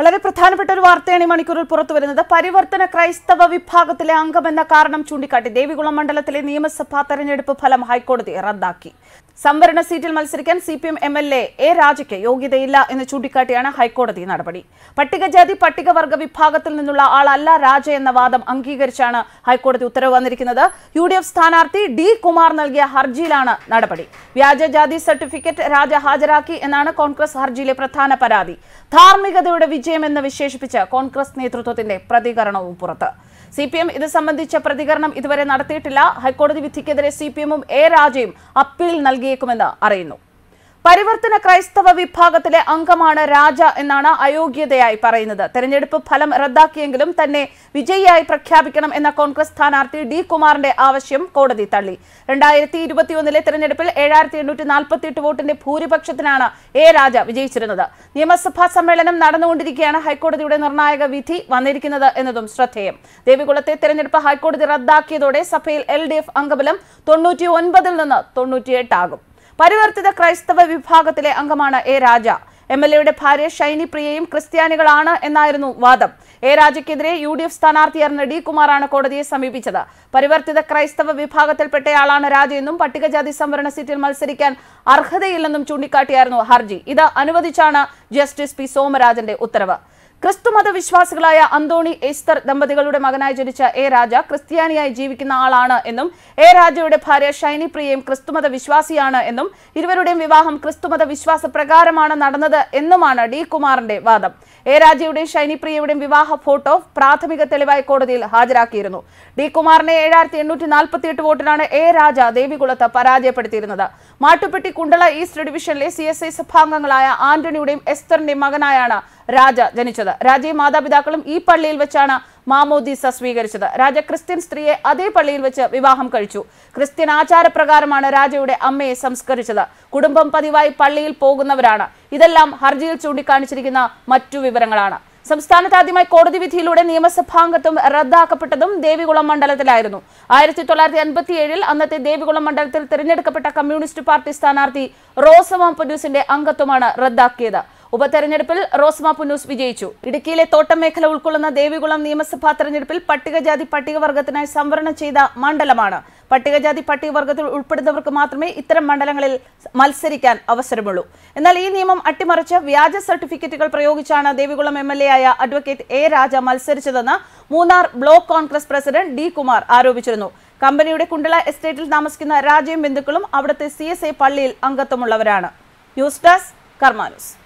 വളരെ പ്രധാനപ്പെട്ട ഒരു വാർത്തയാണ് ഈ മണിക്കൂറിൽ പുറത്തു വരുന്നത് പരിവർത്തന ക്രൈസ്തവ വിഭാഗത്തിലെ അംഗമെന്ന കാരണം ചൂണ്ടിക്കാട്ടി ദേവികുളം മണ്ഡലത്തിലെ നിയമസഭാ തെരഞ്ഞെടുപ്പ് ഫലം ഹൈക്കോടതി റദ്ദാക്കി സംവരണ സീറ്റിൽ മത്സരിക്കാൻ C P M M L A A രാജയ്ക്ക് യോഗ്യതയില്ല എന്ന് ചൂണ്ടിക്കാട്ടിയാണ് ഹൈക്കോടതി നടപടി പട്ടികജാതി പട്ടികവർഗ വിഭാഗത്തിൽ നിന്നുള്ള ആളല്ല രാജ എന്ന വാദം അംഗീകരിച്ചാണ് ഹൈക്കോടതി ഉത്തരവ് വന്നിരിക്കുന്നത് യു ഡി എഫ് സ്ഥാനാർത്ഥി ഡി കുമാർ നൽകിയ ഹർജിയിലാണ് നടപടി വ്യാജജാതി സർട്ടിഫിക്കറ്റ് രാജ ഹാജരാക്കി എന്നാണ് കോൺഗ്രസ് ഹർജിയിലെ പ്രധാന പരാതി ധാർമ്മികതയുടെ വിജയമെന്ന് വിശേഷിപ്പിച്ച് കോൺഗ്രസ് നേതൃത്വത്തിന്റെ പ്രതികരണവും പുറത്ത് സി പി എം ഇത് സംബന്ധിച്ച പ്രതികരണം ഇതുവരെ നടത്തിയിട്ടില്ല ഹൈക്കോടതി വിധിക്കെതിരെ സി പി എമ്മും എ രാജയും അപ്പീൽ നൽകിയേക്കുമെന്ന് അറിയുന്നു പരിവർത്തന ക്രൈസ്തവ വിഭാഗത്തിലെ അംഗമാണ് രാജ എന്നാണ് അയോഗ്യതയായി പറയുന്നത് തെരഞ്ഞെടുപ്പ് ഫലം റദ്ദാക്കിയെങ്കിലും തന്നെ വിജയിയായി പ്രഖ്യാപിക്കണം എന്ന കോൺഗ്രസ് സ്ഥാനാർത്ഥി ഡി കുമാറിന്റെ ആവശ്യം കോടതി തള്ളി രണ്ടായിരത്തി ഇരുപത്തിയൊന്നിലെ തെരഞ്ഞെടുപ്പിൽ ഏഴായിരത്തി എണ്ണൂറ്റി എട്ട് വോട്ടിന്റെ ഭൂരിപക്ഷത്തിനാണ് എ രാജ വിജയിച്ചിരുന്നത് നിയമസഭാ സമ്മേളനം നടന്നുകൊണ്ടിരിക്കുകയാണ് ഹൈക്കോടതിയുടെ നിർണായക വിധി വന്നിരിക്കുന്നത് എന്നതും ശ്രദ്ധേയം ദേവികുളത്തെ തെരഞ്ഞെടുപ്പ് ഹൈക്കോടതി റദ്ദാക്കിയതോടെ സഭയിൽ എൽ ഡി എഫ് അംഗബലം തൊണ്ണൂറ്റി ഒൻപതിൽ നിന്ന് തൊണ്ണൂറ്റിയെട്ടാകും പരിവർത്തിത ക്രൈസ്തവ വിഭാഗത്തിലെ അംഗമാണ് എ രാജ എം എൽ എയുടെ ഭാര്യ ഷൈനി പ്രിയയും ക്രിസ്ത്യാനികളാണ് എന്നായിരുന്നു വാദം എ രാജയ്ക്കെതിരെ യു ഡി എഫ് സ്ഥാനാർത്ഥിയായിരുന്ന ഡി കുമാറാണ് കോടതിയെ സമീപിച്ചത് പരിവർത്തിത ക്രൈസ്തവ വിഭാഗത്തിൽപ്പെട്ടയാളാണ് രാജയെന്നും പട്ടികജാതി സംവരണ സീറ്റിൽ മത്സരിക്കാൻ അർഹതയില്ലെന്നും ചൂണ്ടിക്കാട്ടിയായിരുന്നു ഹർജി ഇത് അനുവദിച്ചാണ് ജസ്റ്റിസ് പി സോമരാജന്റെ ഉത്തരവ് ക്രിസ്തുമത വിശ്വാസികളായ അന്തോണി എസ്തർ ദമ്പതികളുടെ മകനായി ജനിച്ച എ രാജ ക്രിസ്ത്യാനിയായി ജീവിക്കുന്ന ആളാണ് എന്നും എ രാജയുടെ ഭാര്യ ഷൈനി പ്രിയയും ക്രിസ്തുമത വിശ്വാസിയാണ് എന്നും ഇരുവരുടെയും വിവാഹം ക്രിസ്തുമത വിശ്വാസ പ്രകാരമാണ് നടന്നത് എന്നുമാണ് ഡി കുമാറിന്റെ വാദം എ രാജയുടെയും ഷൈനി പ്രിയയുടെയും വിവാഹ ഫോട്ടോ പ്രാഥമിക തെളിവായി കോടതിയിൽ ഹാജരാക്കിയിരുന്നു ഡി കുമാറിനെ ഏഴായിരത്തി എണ്ണൂറ്റി നാൽപ്പത്തി എട്ട് വോട്ടിനാണ് എ രാജ ദേവികുളത്ത് പരാജയപ്പെടുത്തിയിരുന്നത് മാട്ടുപ്പെട്ടി കുണ്ടള ഈസ്റ്റ് ഡിവിഷനിലെ സി എസ് ഐ സഭാംഗങ്ങളായ ആന്റണിയുടെയും എസ്തറിന്റെയും മകനായാണ് രാജ ജനിച്ചത് സ്വീകരിച്ചത് മാതാപിതാക്കളും ഈ പള്ളിയിൽ വെച്ചാണ് മാമോദീസ സ്വീകരിച്ചത് രാജ ക്രിസ്ത്യൻ സ്ത്രീയെ അതേ പള്ളിയിൽ വെച്ച് വിവാഹം കഴിച്ചു ക്രിസ്ത്യൻ ആചാരപ്രകാരമാണ് രാജയുടെ അമ്മയെ സംസ്കരിച്ചത് കുടുംബം പതിവായി പള്ളിയിൽ പോകുന്നവരാണ് ഇതെല്ലാം ഹർജിയിൽ ചൂണ്ടിക്കാണിച്ചിരിക്കുന്ന മറ്റു വിവരങ്ങളാണ് സംസ്ഥാനത്ത് ആദ്യമായി കോടതി വിധിയിലൂടെ നിയമസഭാംഗത്വം റദ്ദാക്കപ്പെട്ടതും ദേവികുളം മണ്ഡലത്തിലായിരുന്നു ആയിരത്തി തൊള്ളായിരത്തി അൻപത്തി ഏഴിൽ അന്നത്തെ ദേവികുളം മണ്ഡലത്തിൽ തിരഞ്ഞെടുക്കപ്പെട്ട കമ്മ്യൂണിസ്റ്റ് പാർട്ടി സ്ഥാനാർത്ഥി റോസമ പൊന്നൂസിന്റെ അംഗത്വമാണ് റദ്ദാക്കിയത് ഉപതെരഞ്ഞെടുപ്പിൽ റോസ്മ പുനൂസ് വിജയിച്ചു ഇടുക്കിയിലെ തോട്ടം മേഖല ഉൾക്കൊള്ളുന്ന ദേവികുളം നിയമസഭാ തെരഞ്ഞെടുപ്പിൽ പട്ടികജാതി പട്ടികവർഗത്തിനായി സംവരണം ചെയ്ത മണ്ഡലമാണ് പട്ടികജാതി പട്ടികവർഗത്തിൽ ഉൾപ്പെടുന്നവർക്ക് മാത്രമേ ഇത്തരം മണ്ഡലങ്ങളിൽ മത്സരിക്കാൻ അവസരമുള്ളൂ എന്നാൽ ഈ നിയമം അട്ടിമറിച്ച് വ്യാജ സർട്ടിഫിക്കറ്റുകൾ പ്രയോഗിച്ചാണ് ദേവികുളം എം ആയ അഡ്വക്കേറ്റ് എ രാജ മത്സരിച്ചതെന്ന് Munnar block Congress president D Kumar ആരോപിച്ചിരുന്നു കമ്പനിയുടെ കുണ്ടള എസ്റ്റേറ്റിൽ താമസിക്കുന്ന രാജയും ബന്ധുക്കളും അവിടുത്തെ സി പള്ളിയിൽ അംഗത്വമുള്ളവരാണ് ന്യൂസ് ഡെസ്ക് കർമാനുസ്